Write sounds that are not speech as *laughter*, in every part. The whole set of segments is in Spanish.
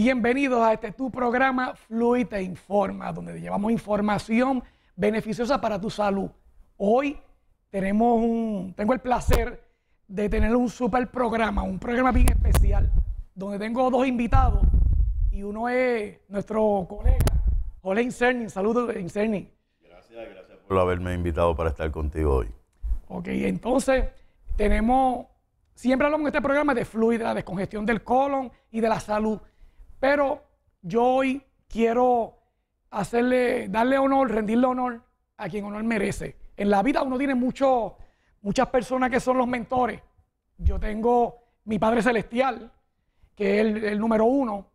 Bienvenidos a este tu programa Fluid te informa, donde llevamos información beneficiosa para tu salud. Hoy tenemos un, tengo el placer de tener un super programa, un programa bien especial, donde tengo dos invitados y uno es nuestro colega, Olain Incerni. Saludos, Incerni. Gracias, gracias por haberme invitado para estar contigo hoy. Ok, entonces tenemos, siempre hablamos en este programa de fluida, de congestión del colon y de la salud. Pero yo hoy quiero hacerle, darle honor, rendirle honor a quien honor merece. En la vida uno tiene muchas personas que son los mentores. Yo tengo mi Padre Celestial, que es el, número uno.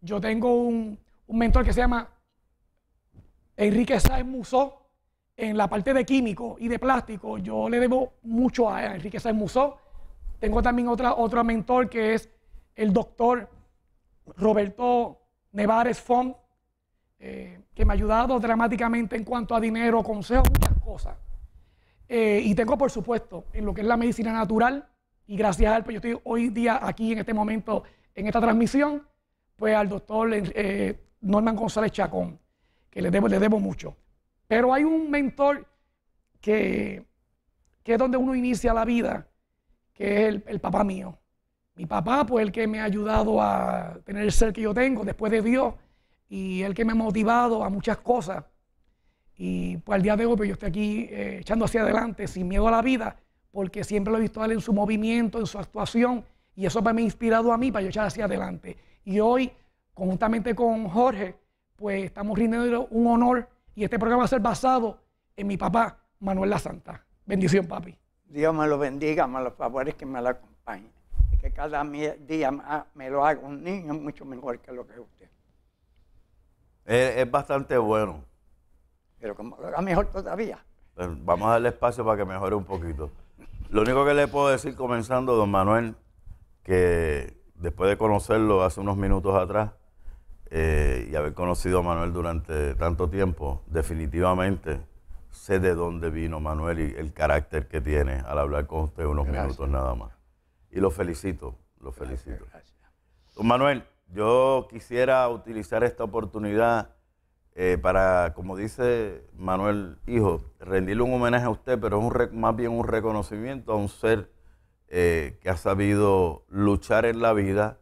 Yo tengo un, mentor que se llama Enrique Sáenz Musó. En la parte de químico y de plástico, yo le debo mucho a Enrique Sáenz Musó. Tengo también otra, otro mentor que es el doctor Roberto Nevares Font, eh, que me ha ayudado dramáticamente en cuanto a dinero, consejos, muchas cosas. Eh, y tengo, por supuesto, en lo que es la medicina natural, y gracias a él, pues yo estoy hoy día aquí en este momento, en esta transmisión, pues al doctor eh, Norman González Chacón, que le debo, le debo mucho. Pero hay un mentor que, es donde uno inicia la vida, que es el papá mío. Mi papá, pues el que me ha ayudado a tener el ser que yo tengo después de Dios y el que me ha motivado a muchas cosas. Y pues al día de hoy pues, yo estoy aquí eh, echando hacia adelante sin miedo a la vida porque siempre lo he visto él en su movimiento, en su actuación y eso pues, me ha inspirado a mí para yo echar hacia adelante. Y hoy, conjuntamente con Jorge, pues estamos rindiendo un honor y este programa va a ser basado en mi papá, Manuel La Santa. Bendición, papi. Dios me lo bendiga, me los favores que me lo acompañe y que cada día me lo hago un niño mucho mejor que lo que usted. Es, bastante bueno. Pero como lo haga mejor todavía. Pues vamos a darle espacio para que mejore un poquito. Lo único que le puedo decir comenzando, don Manuel, que después de conocerlo hace unos minutos atrás eh, y haber conocido a Manuel durante tanto tiempo, definitivamente sé de dónde vino Manuel y el carácter que tiene al hablar con usted unos minutos nada más. Y lo felicito, lo felicito. Don Manuel, yo quisiera utilizar esta oportunidad eh, para, como dice Manuel Hijo, rendirle un homenaje a usted, pero es un, más bien un reconocimiento a un ser eh, que ha sabido luchar en la vida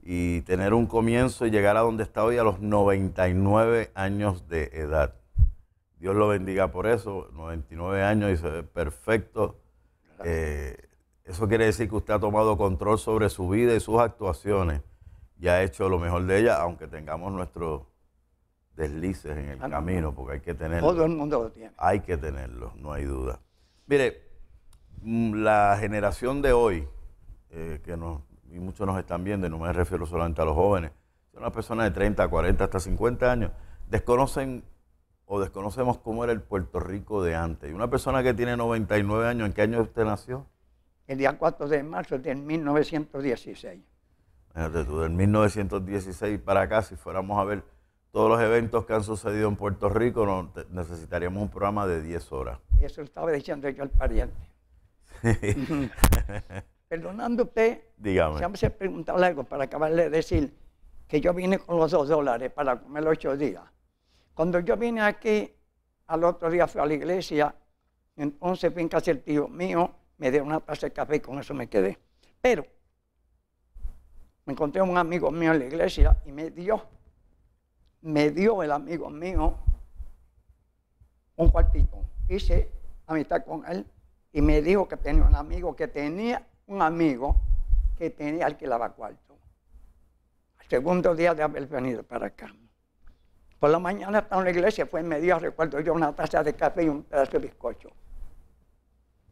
y tener un comienzo y llegar a donde está hoy a los 99 años de edad. Dios lo bendiga por eso, 99 años y se ve perfecto. Eh, eso quiere decir que usted ha tomado control sobre su vida y sus actuaciones y ha hecho lo mejor de ella, aunque tengamos nuestros deslices en el ah, camino, porque hay que tenerlo. Todo el mundo lo tiene. Hay que tenerlo, no hay duda. Mire, mm, la generación de hoy, eh, que y muchos nos están viendo, y no me refiero solamente a los jóvenes, son las personas de 30, 40, hasta 50 años, desconocen o desconocemos cómo era el Puerto Rico de antes. Y una persona que tiene 99 años, ¿en qué año usted nació? el día 4 de marzo de 1916. Desde 1916 para acá, si fuéramos a ver todos los eventos que han sucedido en Puerto Rico, necesitaríamos un programa de 10 horas. Eso estaba diciendo yo al pariente. Perdonándote, *laughs* Perdonando usted, Dígame. ya me preguntaba algo para acabarle de decir que yo vine con los dos dólares para comer ocho días. Cuando yo vine aquí, al otro día fui a la iglesia, entonces vine casi el tío mío, me dio una taza de café y con eso me quedé. Pero me encontré un amigo mío en la iglesia y me dio, me dio el amigo mío un cuartito. Hice amistad con él y me dijo que tenía un amigo, que tenía un amigo que tenía alquilaba cuarto. Al segundo día de haber venido para acá. Por la mañana estaba en la iglesia, fue en medio, recuerdo yo, una taza de café y un pedazo de bizcocho.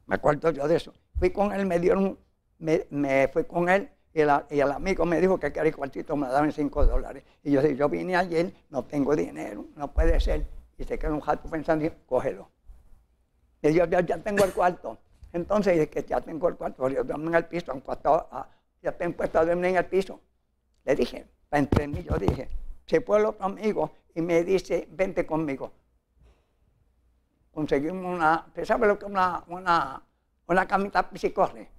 Me acuerdo yo de eso. Fui con él, me dieron, me, me fui con él y, el amigo me dijo que quería cuartito, me daban cinco dólares. Y yo dije, yo vine ayer, no tengo dinero, no puede ser. Y se quedó un rato pensando cógelo. Y yo, yo ya tengo el cuarto. Entonces dije que ya tengo el cuarto, yo duermo en el piso, en ya tengo puesto en el piso. Le dije, entre mí, yo dije, se fue el otro amigo y me dice, vente conmigo conseguimos una, ¿usted lo que una, una, camita piscicorre?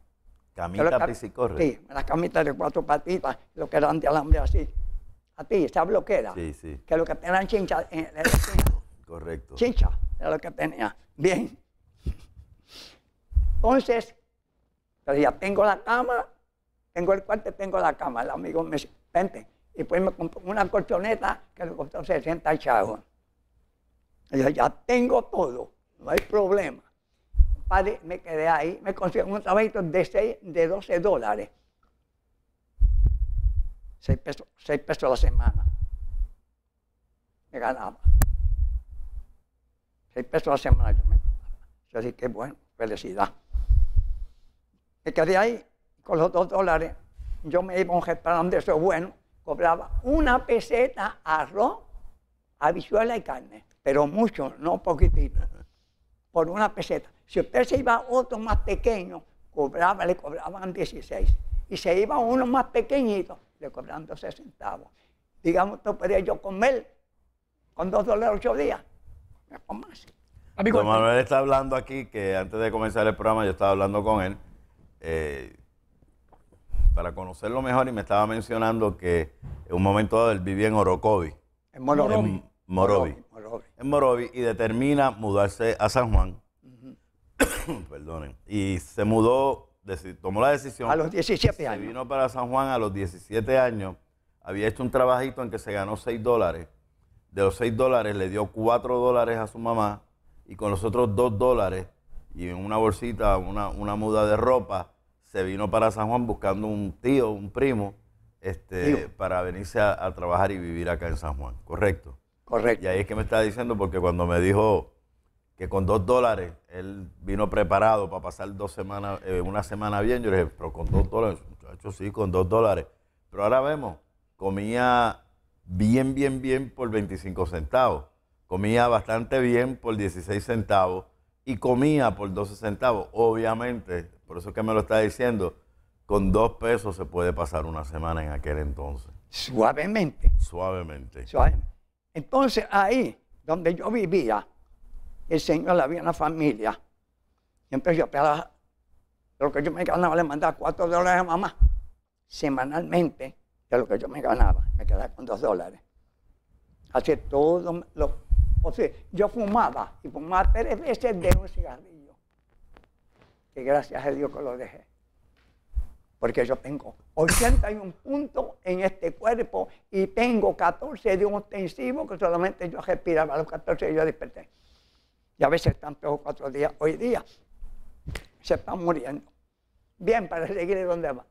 ¿Camita piscicorre? Sí, una camita de cuatro patitas, lo que eran de alambre así. A ti, ¿sabes lo que Sí, sí. Que lo que tenían chinchas. Eh, Correcto. Chincha, era lo que tenía. Bien. Entonces, yo ya tengo la cama, tengo el cuarto, tengo la cama. El amigo me dice, vente. Y pues me compró una colchoneta que le costó 60 chavos. Yo ya tengo todo, no hay problema. Padre, me quedé ahí, me consiguió un trabajito de, 6, de 12 dólares. 6 pesos, 6 pesos a la semana. Me ganaba. 6 pesos a la semana yo me ganaba. Yo dije, qué bueno, felicidad. Me quedé ahí con los 2 dólares. Yo me iba a un restaurante donde eso bueno, cobraba una peseta arroz, habichuela y carne pero mucho, no poquitito, por una peseta. Si usted se iba a otro más pequeño, cobraba, le cobraban 16. Y se iba a uno más pequeñito, le cobraban 12 centavos. Digamos, tú podía yo comer con dos dólares ocho días. Don eh, Manuel está hablando aquí que antes de comenzar el programa yo estaba hablando con él eh, para conocerlo mejor y me estaba mencionando que en un momento dado él vivía en Orocovi. En Morovi. Morovi. Morovi y determina mudarse a San Juan. *coughs* Perdonen. Y se mudó, tomó la decisión. A los 17 años. vino para San Juan a los 17 años. Había hecho un trabajito en que se ganó 6 dólares. De los 6 dólares le dio 4 dólares a su mamá y con los otros 2 dólares y en una bolsita, una, muda de ropa, se vino para San Juan buscando un tío, un primo, este, para venirse a trabajar y vivir acá en San Juan, ¿correcto? Correcto. Y ahí es que me está diciendo, porque cuando me dijo que con dos dólares él vino preparado para pasar dos semanas, eh, una semana bien, yo le dije, pero con dos dólares, muchachos, sí, con dos dólares. Pero ahora vemos, comía bien, bien, bien por 25 centavos, comía bastante bien por 16 centavos y comía por 12 centavos. Obviamente, por eso es que me lo está diciendo, con dos pesos se puede pasar una semana en aquel entonces. Suavemente. Suavemente. Suavemente. Entonces ahí, donde yo vivía, el Señor había una familia. Siempre yo pegaba lo que yo me ganaba le mandaba cuatro dólares a mamá, semanalmente, de lo que yo me ganaba, me quedaba con dos dólares. Hacía todo lo... O sea, yo fumaba y fumaba tres veces de un cigarrillo. Que gracias a Dios que lo dejé porque yo tengo 81 puntos en este cuerpo y tengo 14 de un ostensivo que solamente yo respiraba a los 14 y yo desperté. Y a veces están peor o cuatro días. Hoy día se están muriendo. Bien, para seguir de donde va.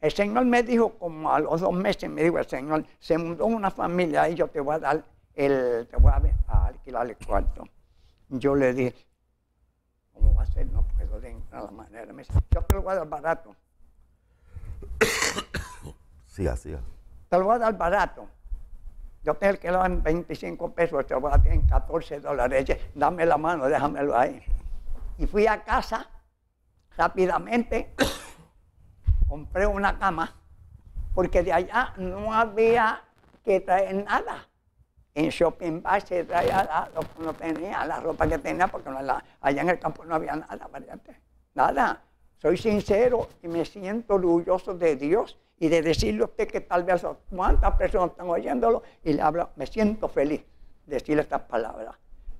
El Señor me dijo, como a los dos meses, me dijo el Señor, se mudó una familia y yo te voy a dar el, te voy a, a alquilar el cuarto. Yo le dije, ¿Cómo va a ser? No puedo de ninguna manera. yo te lo voy a dar barato. Sí, *coughs* así Te lo voy a dar barato. Yo el que lo en 25 pesos, te lo voy a dar en 14 dólares. Dame la mano, déjamelo ahí. Y fui a casa rápidamente, *coughs* compré una cama, porque de allá no había que traer nada en shopping base, traía lo que tenía, la ropa que tenía, porque allá en el campo no había nada, variante, nada. Soy sincero y me siento orgulloso de Dios y de decirle a usted que tal vez cuántas personas están oyéndolo y le hablo, me siento feliz de decirle estas palabras,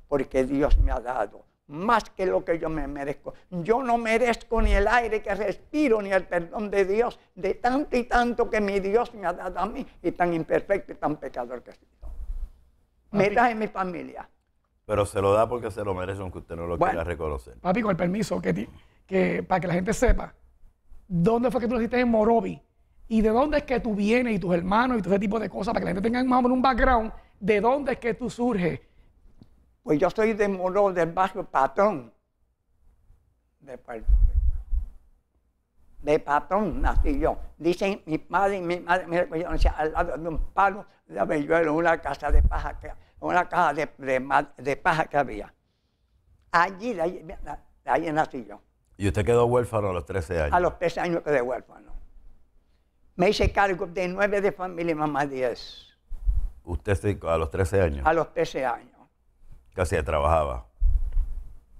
porque Dios me ha dado más que lo que yo me merezco. Yo no merezco ni el aire que respiro, ni el perdón de Dios, de tanto y tanto que mi Dios me ha dado a mí, y tan imperfecto y tan pecador que soy metas en mi familia. Pero se lo da porque se lo merece, aunque usted no lo quiera reconocer. Papi, con el permiso, que, que, para que la gente sepa, ¿dónde fue que tú naciste en Morobi? ¿Y de dónde es que tú vienes y tus hermanos y todo ese tipo de cosas? Para que la gente tenga más o menos un background, ¿de dónde es que tú surges? Pues yo soy de Morovi, del barrio Patrón de Puerto Rico de patrón nací yo. Dicen mi padre y mi madre me pues, recogieron al lado de un palo de abelluelo, una casa de paja que, una casa de, de, paja que había. Allí, de allí, nací yo. ¿Y usted quedó huérfano a los 13 años? A los 13 años quedé huérfano. Me hice cargo de nueve de familia y mamá 10. ¿Usted se, a los 13 años? A los 13 años. casi ¿Trabajaba?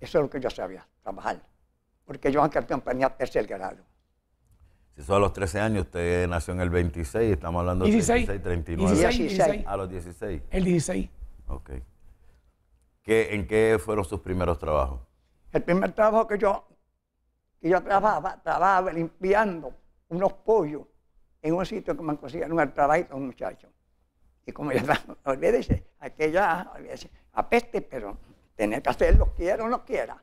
Eso es lo que yo sabía, trabajar. Porque yo en cartón tenía tercer grado eso a los 13 años, usted nació en el 26, estamos hablando de 16, 39. A los 16. El 16. Ok. ¿Qué, ¿En qué fueron sus primeros trabajos? El primer trabajo que yo, que yo trabajaba, trabajaba limpiando unos pollos en un sitio que me consiguieron un trabajo un muchacho. Y como ya, *laughs* olvídese, aquella, olvídese, apeste, pero tener que hacerlo, quiera o no quiera.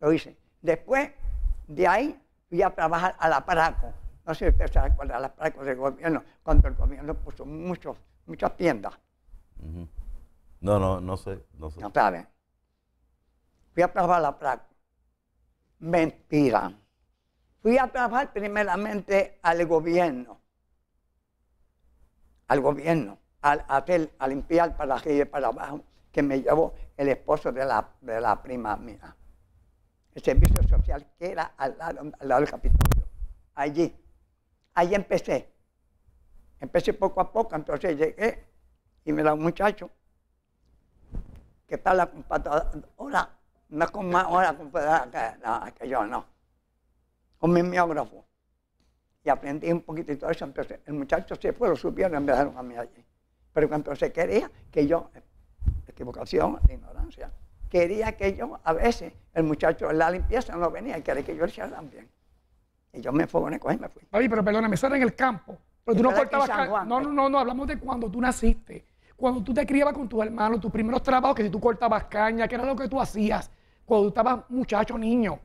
Lo hice. Después de ahí fui a trabajar a la paraco. No sé si usted se acuerda de las del gobierno, cuando el gobierno puso muchos, muchas tiendas. No, no, no sé. No, sé. sabe. Fui a trabajar la placa Mentira. Fui a trabajar primeramente al gobierno. Al gobierno. Al, a, limpiar para arriba y para abajo, que me llevó el esposo de la, de la prima mía el servicio social que era al lado, al del allí. Ahí empecé. Empecé poco a poco, entonces llegué y me da un muchacho. que tal la Ahora, No con más hora computadora que, yo, no. mi miógrafo Y aprendí un poquito y todo eso. Entonces, el muchacho se fue, lo subieron y me a mí allí. Pero cuando se quería que yo, equivocación, ignorancia, quería que yo, a veces, el muchacho en la limpieza no venía, y quería que yo le hiciera también. Y yo me fui, y me fui. pero perdóname, eso era en el campo. Pero tú no cortabas caña No, no, no, no, hablamos de cuando tú naciste. Cuando tú te criabas con tus hermanos, tus primeros trabajos, que si tú cortabas caña, que era lo que tú hacías cuando tú estabas muchacho, niño.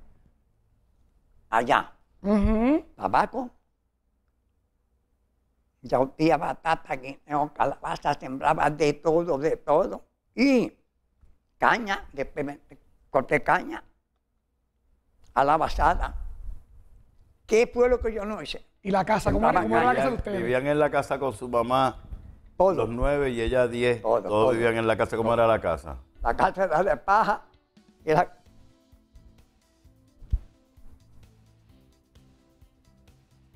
Allá. tabaco ya Tabaco. Yo batata, guineo, calabaza, sembraba de todo, de todo. Y caña, después me corté caña a ¿Qué pueblo que yo no hice? ¿Y la casa? ¿Cómo, era, la casa ustedes? Vivían en la casa con su mamá. Todos. Los nueve y ella diez. Todos, vivían en la casa. ¿Cómo era la casa? La casa era de paja. Era...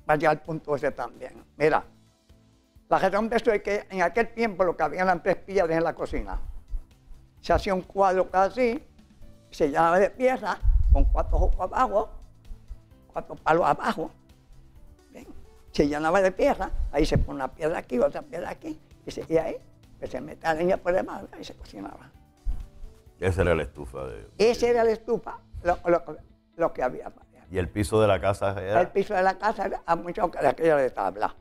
Vaya al punto ese también. Mira, la razón de eso es que en aquel tiempo lo que había eran tres pillas en la cocina. Se hacía un cuadro casi se llenaba de piezas con cuatro ojos abajo, cuatro palos abajo. Se llenaba de tierra, ahí se pone una piedra aquí, otra piedra aquí, y, se, y ahí se metía la leña por debajo y se cocinaba. Esa era la estufa de... Esa era la estufa, lo, que que había. ¿Y el piso de la casa era? El piso de la casa era a mucho de aquella de tabla,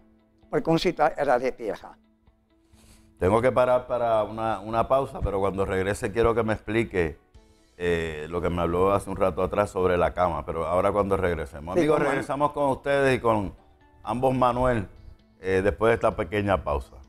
porque un sitio era de tierra. Tengo que parar para una pausa, pero cuando regrese quiero que me explique eh, lo que me habló hace un rato atrás sobre la cama, pero ahora cuando regresemos. Amigos, regresamos con ustedes y con ambos Manuel eh, después de esta pequeña pausa.